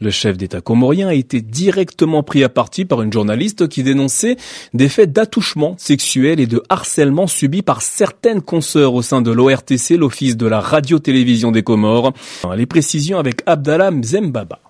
Le chef d'État comorien a été directement pris à partie par une journaliste qui dénonçait des faits d'attouchement sexuel et de harcèlement subis par certaines consoeurs au sein de l'ORTC, l'Office de la radio-télévision des Comores. Les précisions avec Abdallah Zembaba.